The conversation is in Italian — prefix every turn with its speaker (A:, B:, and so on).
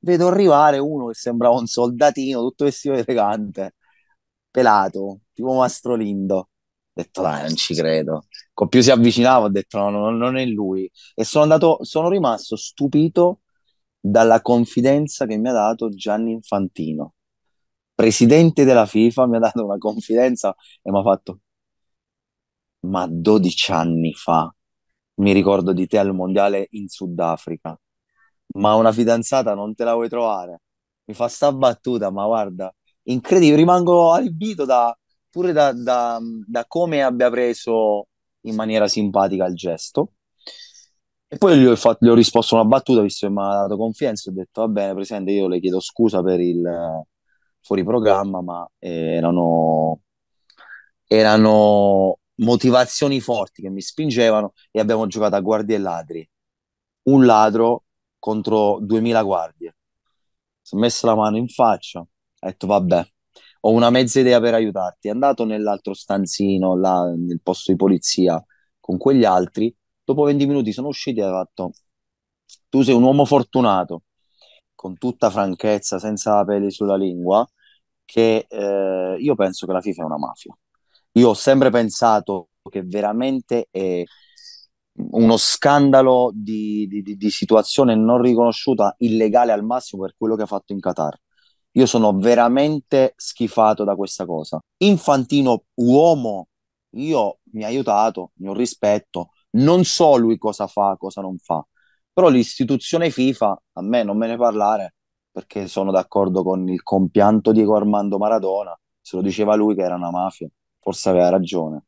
A: vedo arrivare uno che sembrava un soldatino, tutto vestito elegante, pelato, tipo Mastro Lindo. Ho detto, dai, non ci credo. Con più si avvicinava, ho detto, no, no, non è lui. E sono, andato, sono rimasto stupito dalla confidenza che mi ha dato Gianni Infantino. Presidente della FIFA mi ha dato una confidenza e mi ha fatto, ma 12 anni fa mi ricordo di te al mondiale in Sudafrica ma una fidanzata non te la vuoi trovare. Mi fa sta battuta, ma guarda, incredibile, rimango allibito da, pure da, da, da come abbia preso in maniera simpatica il gesto. E poi gli ho, fatto, gli ho risposto una battuta, visto che mi ha dato confidenza, ho detto, va bene, Presidente, io le chiedo scusa per il fuori programma, ma eh, erano, erano motivazioni forti che mi spingevano e abbiamo giocato a guardie e ladri. Un ladro contro 2000 guardie. Si è messo la mano in faccia, ha detto vabbè, ho una mezza idea per aiutarti. È andato nell'altro stanzino, là, nel posto di polizia, con quegli altri. Dopo 20 minuti sono usciti e ha fatto, tu sei un uomo fortunato, con tutta franchezza, senza peli sulla lingua, che eh, io penso che la FIFA è una mafia. Io ho sempre pensato che veramente è eh, uno scandalo di, di, di, situazione non riconosciuta, illegale al massimo per quello che ha fatto in Qatar. Io sono veramente schifato da questa cosa. Infantino, uomo, io mi ha aiutato, mi ho rispetto, non so lui cosa fa, cosa non fa, però l'istituzione FIFA, a me non me ne parlare, perché sono d'accordo con il compianto Diego Armando Maradona, se lo diceva lui che era una mafia, forse aveva ragione